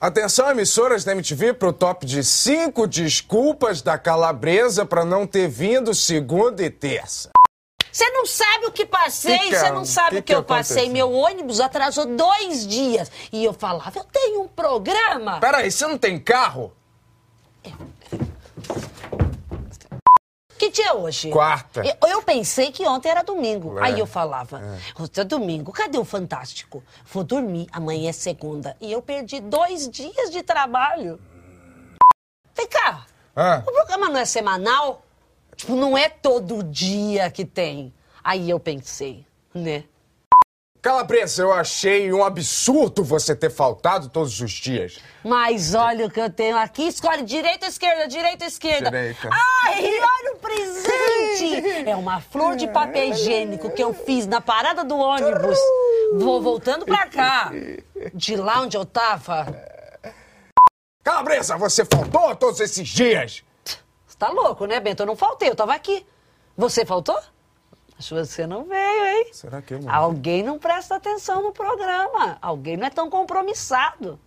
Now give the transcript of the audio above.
Atenção, emissoras da MTV, para o top de cinco desculpas da calabresa para não ter vindo segunda e terça. Você não sabe o que passei, você não é? sabe que o que, que eu aconteceu? passei. Meu ônibus atrasou dois dias. E eu falava, eu tenho um programa. Peraí, você não tem carro? dia é hoje? Quarta. Eu pensei que ontem era domingo. É. Aí eu falava, é. domingo, cadê o Fantástico? Vou dormir, amanhã é segunda. E eu perdi dois dias de trabalho. Vem cá, ah. o programa não é semanal? Tipo, não é todo dia que tem. Aí eu pensei, né? Calabresa, eu achei um absurdo você ter faltado todos os dias. Mas olha o que eu tenho aqui. Escolhe direita ou esquerda, direita ou esquerda. Direita. Ai, olha agonizante. É uma flor de papel higiênico que eu fiz na parada do ônibus. Vou voltando pra cá. De lá onde eu tava. Calabresa, você faltou todos esses dias? Você tá louco, né, Bento? Eu não faltei, eu tava aqui. Você faltou? Acho que você não veio, hein? Será que eu não? Alguém não presta atenção no programa. Alguém não é tão compromissado.